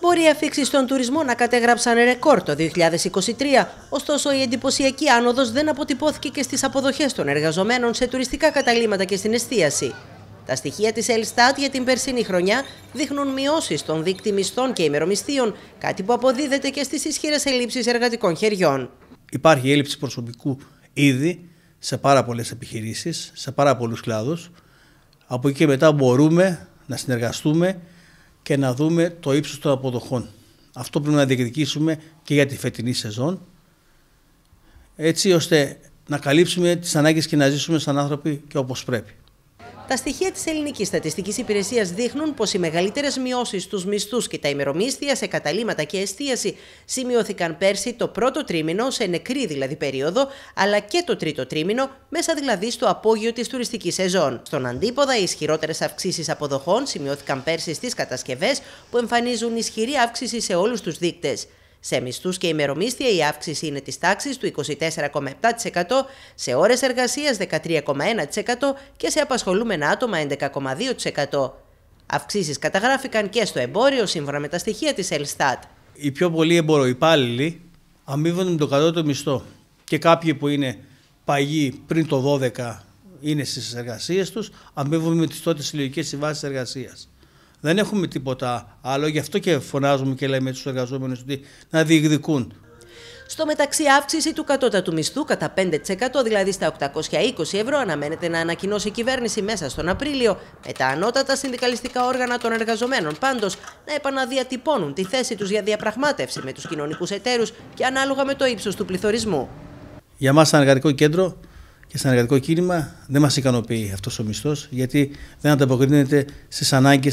Μπορεί οι αφήξεις στον τουρισμό να κατέγραψαν ρεκόρ το 2023, ωστόσο η εντυπωσιακή άνοδος δεν αποτυπώθηκε και στις αποδοχές των εργαζομένων σε τουριστικά καταλήματα και στην εστίαση. Τα στοιχεία της Ελστάτ για την περσινή χρονιά δείχνουν μειώσεις των δείκτη μισθών και ημερομισθείων, κάτι που αποδίδεται και στις ισχυρές ελλείψεις εργατικών χεριών. Υπάρχει έλλειψη προσωπικού ήδη σε πάρα πολλές επιχειρήσεις, σε πάρα πολλούς κλάδους. Από εκεί και μετά μπορούμε να συνεργαστούμε και να δούμε το ύψος των αποδοχών. Αυτό πρέπει να διεκδικήσουμε και για τη φετινή σεζόν, έτσι ώστε να καλύψουμε τις ανάγκες και να ζήσουμε σαν άνθρωποι και όπως πρέπει. Τα στοιχεία της Ελληνικής Στατιστικής Υπηρεσίας δείχνουν πως οι μεγαλύτερες μειώσεις στους μισθούς και τα ημερομίσθια σε καταλήματα και εστίαση σημειώθηκαν πέρσι το πρώτο τρίμηνο, σε νεκρή δηλαδή περίοδο, αλλά και το τρίτο τρίμηνο, μέσα δηλαδή στο απόγειο της τουριστικής σεζόν. Στον αντίποδα, οι ισχυρότερες αυξήσεις αποδοχών σημειώθηκαν πέρσι στις κατασκευές, που εμφανίζουν ισχυρή αύξηση σε όλους τους δείκτες. Σε μισθούς και ημερομίσθια η αύξηση είναι της τάξης του 24,7%, σε ώρες εργασίας 13,1% και σε απασχολούμενα άτομα 11,2%. Αυξήσεις καταγράφηκαν και στο εμπόριο σύμφωνα με τα στοιχεία της Ελστάτ. Οι πιο πολλοί εμποροϊπάλληλοι αμείβονται με το κατώτατο μισθό και κάποιοι που είναι παγιοί πριν το 12 είναι στις εργασίες τους, αμείβονται με τις τότε συλλογικές συμβάσεις εργασίας. Δεν έχουμε τίποτα άλλο. Γι' αυτό και φωνάζουμε και λέμε στους εργαζόμενους ότι να διεκδικούν. Στο μεταξύ, αύξηση του κατώτατου μισθού κατά 5%, δηλαδή στα 820 ευρώ, αναμένεται να ανακοινώσει η κυβέρνηση μέσα στον Απρίλιο, με τα ανώτατα συνδικαλιστικά όργανα των εργαζομένων πάντως να επαναδιατυπώνουν τη θέση τους για διαπραγμάτευση με τους κοινωνικούς εταίρους και ανάλογα με το ύψος του πληθωρισμού. Για μας σαν εργατικό κέντρο και σαν εργατικό κίνημα, δεν μας ικανοποιεί αυτός ο μισθός, γιατί δεν ανταποκρίνεται στις ανάγκες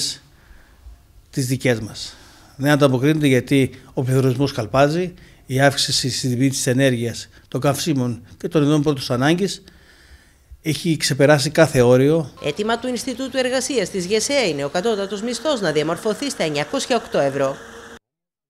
τις δικές μας. Δεν ανταποκρίνεται γιατί ο πληθωρισμός καλπάζει, η αύξηση στη τιμή της ενέργειας, των καυσίμων και των ειδών πρώτους ανάγκης έχει ξεπεράσει κάθε όριο. Έτοιμα του Ινστιτούτου Εργασίας της ΓΕΣΕΑ είναι ο κατώτατος μισθός να διαμορφωθεί στα 908 ευρώ.